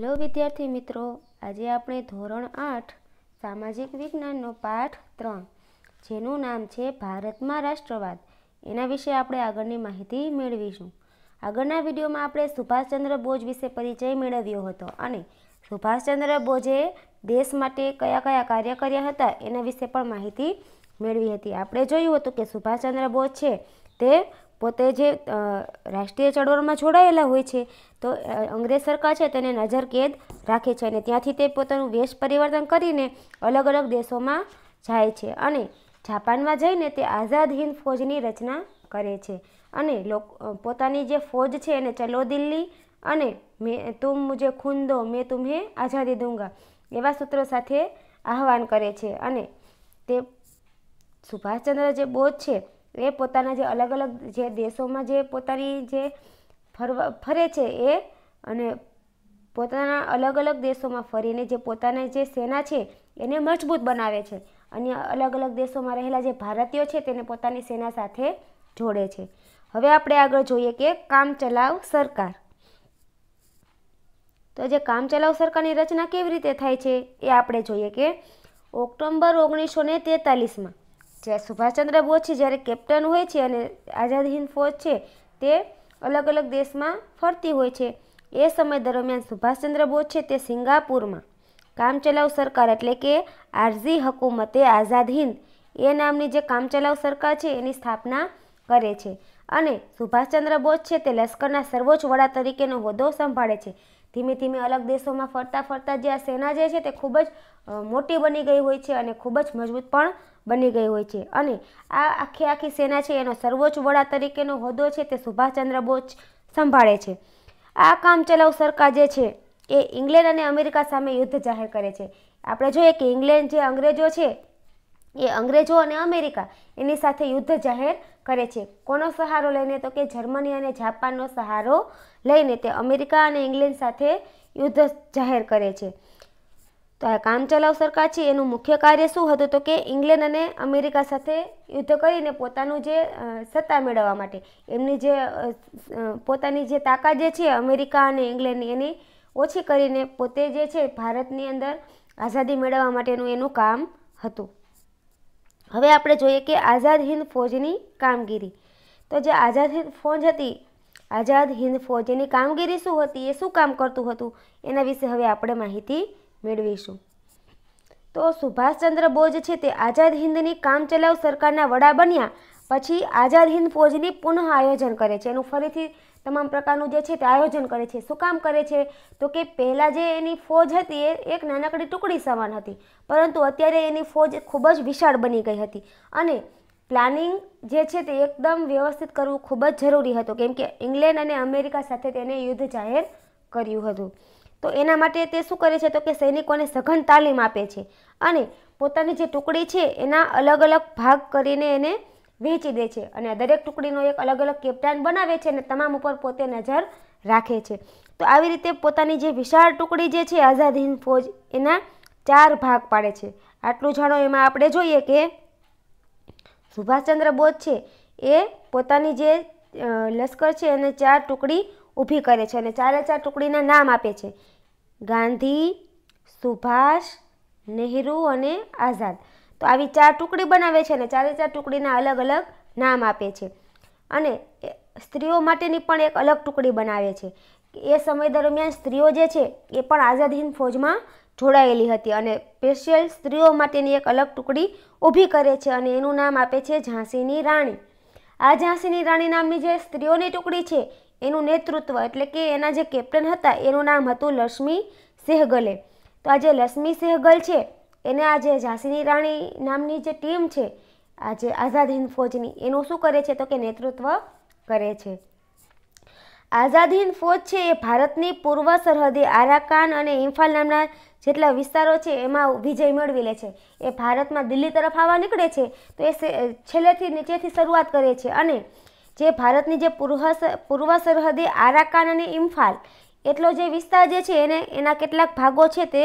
hello વિદ્યાર્થી મિત્રો આજે આપણે ધોરણ આઠ સામાજિક વિજ્ઞાનનો પાઠ ત્રણ જેનું નામ છે ભારતમાં રાષ્ટ્રવાદ એના વિશે આપણે આગળની માહિતી મેળવીશું આગળના વિડીયોમાં આપણે સુભાષચંદ્ર બોઝ વિશે પરિચય મેળવ્યો હતો અને સુભાષચંદ્ર બોઝે દેશ માટે કયા કયા કાર્ય કર્યા હતા એના વિશે પણ માહિતી મેળવી હતી આપણે જોયું હતું કે સુભાષચંદ્ર બોઝ છે તે પોતે જે રાષ્ટ્રીય ચળવળમાં જોડાયેલા હોય છે તો અંગ્રેજ સરકાર છે તેને નજર કેદ રાખે છે અને ત્યાંથી તે પોતાનું વેશ પરિવર્તન કરીને અલગ અલગ દેશોમાં જાય છે અને જાપાનમાં જઈને તે આઝાદ હિન્દ ફોજની રચના કરે છે અને પોતાની જે ફોજ છે એને ચલો દિલ્હી અને મેં તુમ મુજે ખૂન દો મેં તુમ્હે આઝાદી દૂંગા એવા સૂત્રો સાથે આહવાન કરે છે અને તે સુભાષચંદ્ર જે બોઝ છે એ પોતાના જે અલગ અલગ જે દેશોમાં જે પોતાની જે ફરવા ફરે છે એ અને પોતાના અલગ અલગ દેશોમાં ફરીને જે પોતાના જે સેના છે એને મજબૂત બનાવે છે અન્ય અલગ અલગ દેશોમાં રહેલા જે ભારતીયો છે તેને પોતાની સેના સાથે જોડે છે હવે આપણે આગળ જોઈએ કે કામચલાઉ સરકાર તો જે કામચલાઉ સરકારની રચના કેવી રીતે થાય છે એ આપણે જોઈએ કે ઓક્ટોબર ઓગણીસો ને તેતાલીસમાં જે સુભાષચંદ્ર બોઝ છે જ્યારે કેપ્ટન હોય છે અને આઝાદ હિન્દ ફોજ છે તે અલગ અલગ દેશમાં ફરતી હોય છે એ સમય દરમિયાન સુભાષચંદ્ર બોઝ છે તે સિંગાપુરમાં કામચલાઉ સરકાર એટલે કે આરઝી હકુમતે આઝાદ હિન્દ એ નામની જે કામચલાઉ સરકાર છે એની સ્થાપના કરે છે અને સુભાષચંદ્ર બોઝ છે તે લશ્કરના સર્વોચ્ચ વડા તરીકેનો હોદ્દો સંભાળે છે ધીમે ધીમે અલગ દેશોમાં ફરતા ફરતા જે આ સેના જે છે તે ખૂબ જ મોટી બની ગઈ હોય છે અને ખૂબ જ મજબૂત પણ બની ગઈ હોય છે અને આ આખી આખી સેના છે એનો સર્વોચ્ચ વડા તરીકેનો હોદ્દો છે તે સુભાષચંદ્ર બોઝ સંભાળે છે આ કામચલાઉ સરકાર જે છે એ ઇંગ્લેન્ડ અને અમેરિકા સામે યુદ્ધ જાહેર કરે છે આપણે જોઈએ કે ઇંગ્લેન્ડ જે અંગ્રેજો છે એ અંગ્રેજો અને અમેરિકા એની સાથે યુદ્ધ જાહેર કરે છે કોનો સહારો લઈને તો કે જર્મની અને જાપાનનો સહારો લઈને તે અમેરિકા અને ઇંગ્લેન્ડ સાથે યુદ્ધ જાહેર કરે છે તો આ કામચલાઉ સરકાર છે એનું મુખ્ય કાર્ય શું હતું તો કે ઇંગ્લેન્ડ અને અમેરિકા સાથે યુદ્ધ કરીને પોતાનું જે સત્તા મેળવવા માટે એમની જે પોતાની જે તાકાત જે છે અમેરિકા અને ઇંગ્લેન્ડની એની ઓછી કરીને પોતે જે છે ભારતની અંદર આઝાદી મેળવવા માટેનું એનું કામ હતું હવે આપણે જોઈએ કે આઝાદ હિન્દ ફોજની કામગીરી તો જે આઝાદ હિન્દ ફોજ હતી આઝાદ હિન્દ ફોજ એની કામગીરી શું હતી એ શું કામ કરતું હતું એના વિશે હવે આપણે માહિતી મેળવીશું તો સુભાષચંદ્ર બોઝ છે તે આઝાદ હિન્દની કામચલાઉ સરકારના વડા બન્યા પછી આઝાદ હિન્દ ફોજની પુનઃ આયોજન કરે છે એનું ફરીથી તમામ પ્રકારનું જે છે તે આયોજન કરે છે શું કામ કરે છે તો કે પહેલાં જે એની ફોજ હતી એ એક નાનકડી ટુકડી સમાન હતી પરંતુ અત્યારે એની ફોજ ખૂબ જ વિશાળ બની ગઈ હતી અને પ્લાનિંગ જે છે તે એકદમ વ્યવસ્થિત કરવું ખૂબ જ જરૂરી હતું કેમ કે ઇંગ્લેન્ડ અને અમેરિકા સાથે તેને યુદ્ધ જાહેર કર્યું હતું તો એના માટે તે શું કરે છે તો કે સૈનિકોને સઘન તાલીમ આપે છે અને પોતાની જે ટુકડી છે એના અલગ અલગ ભાગ કરીને એને વેચી દે છે અને દરેક ટુકડીનો એક અલગ અલગ કેપ્ટન બનાવે છે અને તમામ ઉપર પોતે નજર રાખે છે તો આવી રીતે પોતાની જે વિશાળ ટુકડી જે છે આઝાદ હિંદ ફોજ એના ચાર ભાગ પાડે છે આટલું જાણો એમાં આપણે જોઈએ કે સુભાષચંદ્ર બોઝ છે એ પોતાની જે લશ્કર છે એને ચાર ટુકડી ઊભી કરે છે અને ચારે ચાર ટુકડીના નામ આપે છે ગાંધી સુભાષ નહેરુ અને આઝાદ તો આવી ચાર ટુકડી બનાવે છે અને ચારે ચાર ટુકડીના અલગ અલગ નામ આપે છે અને સ્ત્રીઓ માટેની પણ એક અલગ ટુકડી બનાવે છે એ સમય દરમિયાન સ્ત્રીઓ જે છે એ પણ આઝાદ હિંદ ફોજમાં જોડાયેલી હતી અને સ્પેશિયલ સ્ત્રીઓ માટેની એક અલગ ટુકડી ઊભી કરે છે અને એનું નામ આપે છે ઝાંસીની રાણી આ ઝાંસીની રાણી નામની જે સ્ત્રીઓની ટુકડી છે એનું નેતૃત્વ એટલે કે એના જે કેપ્ટન હતા એનું નામ હતું લક્ષ્મી સેહગલે તો આ જે લક્ષ્મી સેહગલ છે એને આ જે ઝાંસીની રાણી નામની જે ટીમ છે આ જે આઝાદ હિંદ ફોજની એનું શું કરે છે તો કે નેતૃત્વ કરે છે આઝાદ હિંદ ફોજ છે એ ભારતની પૂર્વ સરહદે આરાકાન અને ઇમ્ફાલ નામના જેટલા વિસ્તારો છે એમાં વિજય મેળવી લે છે એ ભારતમાં દિલ્હી તરફ આવવા નીકળે છે તો એ છેલ્લેથી નીચેથી શરૂઆત કરે છે અને જે ભારતની જે પૂર્વ પૂર્વ સરહદે આરાકાન અને ઇમ્ફાલ એટલો જે વિસ્તાર જે છે એને એના કેટલાક ભાગો છે તે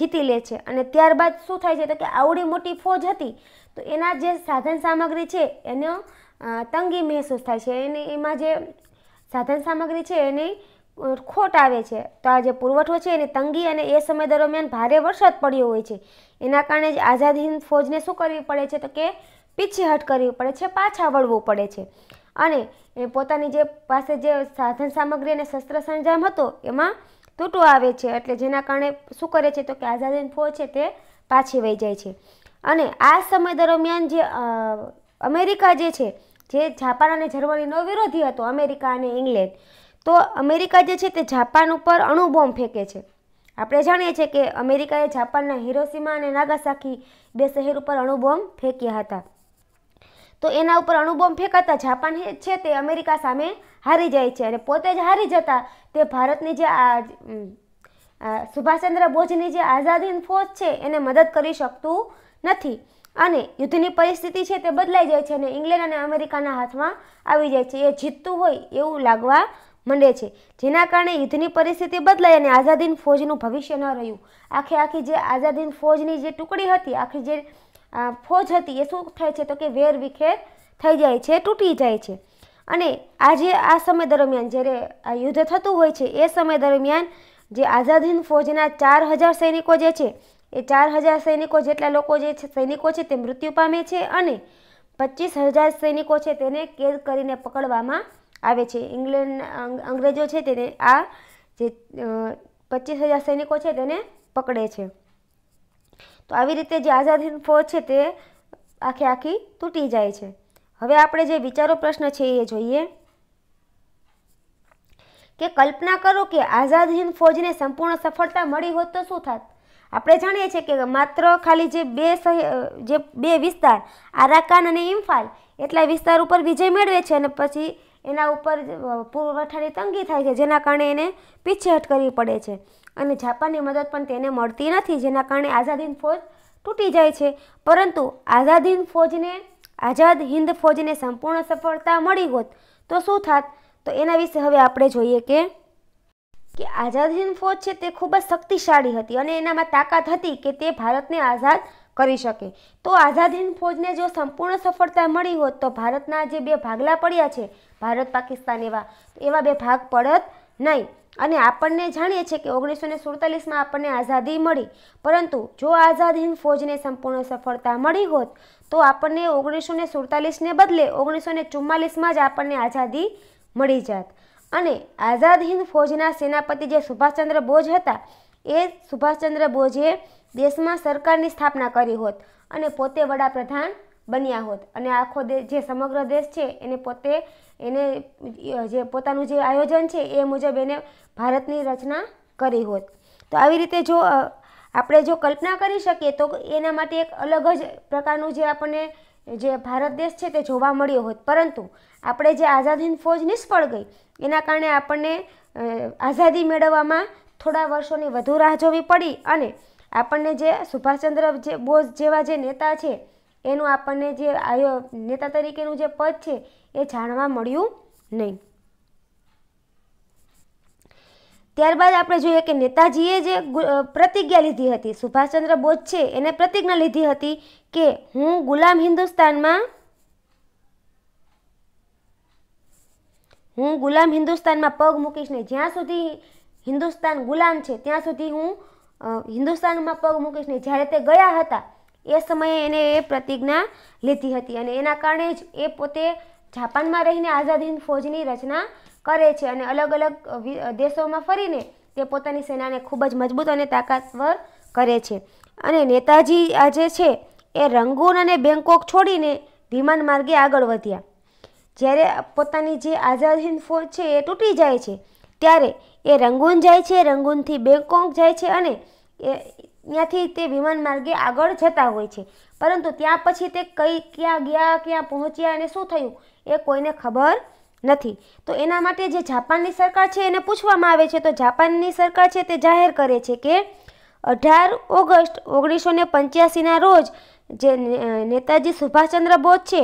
જીતી લે છે અને ત્યારબાદ શું થાય છે તો કે આવડી મોટી ફોજ હતી તો એના જે સાધન સામગ્રી છે એનો તંગી મહેસૂસ થાય છે એને એમાં જે સાધન સામગ્રી છે એની ખોટ આવે છે તો આ જે પુરવઠો છે એની તંગી અને એ સમય દરમિયાન ભારે વરસાદ પડ્યો હોય છે એના કારણે જ આઝાદ હિંદ ફોજને શું કરવી પડે છે તો કે પીછેહટ કરવી પડે છે પાછા વળવું પડે છે અને પોતાની જે પાસે જે સાધન સામગ્રી અને શસ્ત્ર સંજામ હતો એમાં તૂટો આવે છે એટલે જેના કારણે શું કરે છે તો કે આઝાદીન ફો છે તે પાછી વહી જાય છે અને આ સમય દરમિયાન જે અમેરિકા જે છે જે જાપાન અને જર્મનીનો વિરોધી હતો અમેરિકા અને ઇંગ્લેન્ડ તો અમેરિકા જે છે તે જાપાન ઉપર અણુબોમ્બ ફેંકે છે આપણે જાણીએ છીએ કે અમેરિકાએ જાપાનના હિરોસીમા અને નાગાસાકી બે શહેર ઉપર અણુબોમ્બ ફેંક્યા હતા તો એના ઉપર અણુબોમ્બ ફેંકાતા જાપાન છે તે અમેરિકા સામે હારી જાય છે અને પોતે જ હારી જતા તે ભારતની જે સુભાષચંદ્ર બોઝની જે આઝાદી ફોજ છે એને મદદ કરી શકતું નથી અને યુદ્ધની પરિસ્થિતિ છે તે બદલાઈ જાય છે અને ઇંગ્લેન્ડ અને અમેરિકાના હાથમાં આવી જાય છે એ જીતતું હોય એવું લાગવા માંડે છે જેના કારણે યુદ્ધની પરિસ્થિતિ બદલાઈ અને આઝાદીન ફોજનું ભવિષ્ય ન રહ્યું આખે આખી જે આઝાદીન ફોજની જે ટુકડી હતી આખી જે ફોજ હતી એ શું થાય છે તો કે વેર વિખેર થઈ જાય છે તૂટી જાય છે અને આજે આ સમય દરમિયાન જ્યારે આ યુદ્ધ થતું હોય છે એ સમય દરમિયાન જે આઝાદ હિંદ ફોજના ચાર હજાર સૈનિકો જે છે એ ચાર હજાર સૈનિકો જેટલા લોકો જે છે સૈનિકો છે તે મૃત્યુ પામે છે અને પચીસ હજાર સૈનિકો છે તેને કેદ કરીને પકડવામાં આવે છે ઇંગ્લેન્ડ અંગ્રેજો છે તેને આ જે પચીસ હજાર સૈનિકો છે તેને પકડે છે તો આવી રીતે જે આઝાદ હિંદ ફોજ છે તે આખે આખી તૂટી જાય છે હવે આપણે જે વિચારો પ્રશ્ન છે એ જોઈએ કે કલ્પના કરો કે આઝાદ હિંદ ફોજને સંપૂર્ણ સફળતા મળી હોત તો શું થાત આપણે જાણીએ છીએ કે માત્ર ખાલી જે બે જે બે વિસ્તાર આરાકાન અને ઇમ્ફાલ એટલા વિસ્તાર ઉપર વિજય મેળવે છે અને પછી એના ઉપર પુરવઠાની તંગી થાય છે જેના કારણે એને પીછેહટ કરવી પડે છે અને જાપાનની મદદ પણ તેને મળતી નથી જેના કારણે આઝાદ હિંદ ફોજ તૂટી જાય છે પરંતુ આઝાદ હિંદ ફોજને આઝાદ હિન્દ ફોજને સંપૂર્ણ સફળતા મળી હોત તો શું થાત તો એના વિશે હવે આપણે જોઈએ કે કે આઝાદ હિન્દ ફોજ છે તે ખૂબ જ શક્તિશાળી હતી અને એનામાં તાકાત હતી કે તે ભારતને આઝાદ કરી શકે તો આઝાદ હિન્દ ફોજને જો સંપૂર્ણ સફળતા મળી હોત તો ભારતના જે બે ભાગલા પડ્યા છે ભારત પાકિસ્તાન એવા એવા બે ભાગ પડત નહીં અને આપણને જાણીએ છીએ કે ઓગણીસો ને સુડતાલીસમાં આપણને આઝાદી મળી પરંતુ જો આઝાદ હિંદ ફોજને સંપૂર્ણ સફળતા મળી હોત તો આપણને ઓગણીસો ને સુડતાલીસને બદલે ઓગણીસો ને ચુમ્માલીસમાં જ આપણને આઝાદી મળી જાત અને આઝાદ હિંદ ફોજના સેનાપતિ જે સુભાષચંદ્ર બોઝ હતા એ સુભાષચંદ્ર બોઝે દેશમાં સરકારની સ્થાપના કરી હોત અને પોતે વડાપ્રધાન બન્યા હોત અને આખો જે સમગ્ર દેશ છે એને પોતે એને જે પોતાનું જે આયોજન છે એ મુજબ એને ભારતની રચના કરી હોત તો આવી રીતે જો આપણે જો કલ્પના કરી શકીએ તો એના માટે એક અલગ જ પ્રકારનું જે આપણને જે ભારત દેશ છે તે જોવા મળ્યો હોત પરંતુ આપણે જે આઝાદ હિંદ ફોજ નિષ્ફળ ગઈ એના કારણે આપણને આઝાદી મેળવવામાં થોડા વર્ષોની વધુ રાહ જોવી પડી અને આપણને જે સુભાષચંદ્ર જે બોઝ જેવા જે નેતા છે એનું આપણને જે આયો નેતા તરીકેનું જે પદ છે એ જાણવા મળ્યું નહીં ત્યારબાદ આપણે જોઈએ કે નેતાજીએ જે પ્રતિજ્ઞા લીધી હતી સુભાષચંદ્ર બોઝ છે એને પ્રતિજ્ઞા લીધી હતી કે હું ગુલામ હિન્દુસ્તાનમાં હું ગુલામ હિન્દુસ્તાનમાં પગ મૂકીશ નહીં જ્યાં સુધી હિન્દુસ્તાન ગુલામ છે ત્યાં સુધી હું હિન્દુસ્તાનમાં પગ મૂકીશ નહીં જ્યારે તે ગયા હતા એ સમયે એને એ પ્રતિજ્ઞા લીધી હતી અને એના કારણે જ એ પોતે જાપાનમાં રહીને આઝાદ હિન્દ ફોજની રચના કરે છે અને અલગ અલગ દેશોમાં ફરીને તે પોતાની સેનાને ખૂબ જ મજબૂત અને તાકાતવર કરે છે અને નેતાજી આજે છે એ રંગૂન અને બેંકોક છોડીને વિમાન માર્ગે આગળ વધ્યા જ્યારે પોતાની જે આઝાદ હિન્દ ફોજ છે એ તૂટી જાય છે ત્યારે એ રંગૂન જાય છે રંગૂનથી બેંકોક જાય છે અને એ ત્યાંથી તે વિમાન માર્ગે આગળ જતા હોય છે પરંતુ ત્યાં પછી તે કઈ ક્યાં ગયા ક્યાં પહોંચ્યા અને શું થયું એ કોઈને ખબર નથી તો એના માટે જે જાપાનની સરકાર છે એને પૂછવામાં આવે છે તો જાપાનની સરકાર છે તે જાહેર કરે છે કે અઢાર ઓગસ્ટ ઓગણીસો ને પંચ્યાસીના રોજ જે નેતાજી સુભાષચંદ્ર બોઝ છે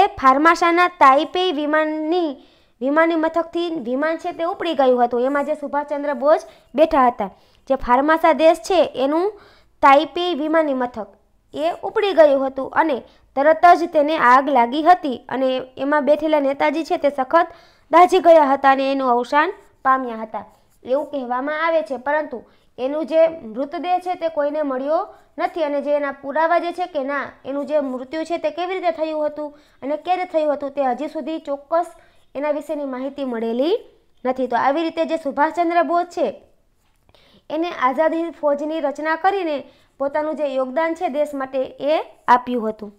એ ફાર્માશાના તાઇપેઈ વિમાનની વિમાની મથકથી વિમાન છે તે ઉપડી ગયું હતું એમાં જે સુભાષચંદ્ર બોઝ બેઠા હતા જે ફાર્માસા દેશ છે એનું તાઇપે વિમાની મથક એ ઉપડી ગયું હતું અને તરત જ તેને આગ લાગી હતી અને એમાં બેઠેલા નેતાજી છે તે સખત દાઝી ગયા હતા અને એનું અવસાન પામ્યા હતા એવું કહેવામાં આવે છે પરંતુ એનું જે મૃતદેહ છે તે કોઈને મળ્યો નથી અને જે એના પુરાવા જે છે કે ના એનું જે મૃત્યુ છે તે કેવી રીતે થયું હતું અને ક્યારે થયું હતું તે હજી સુધી ચોક્કસ એના વિશેની માહિતી મળેલી નથી તો આવી રીતે જે સુભાષચંદ્ર બોઝ છે એને આઝાદ હિંદ ફોજની રચના કરીને પોતાનું જે યોગદાન છે દેશ માટે એ આપ્યું હતું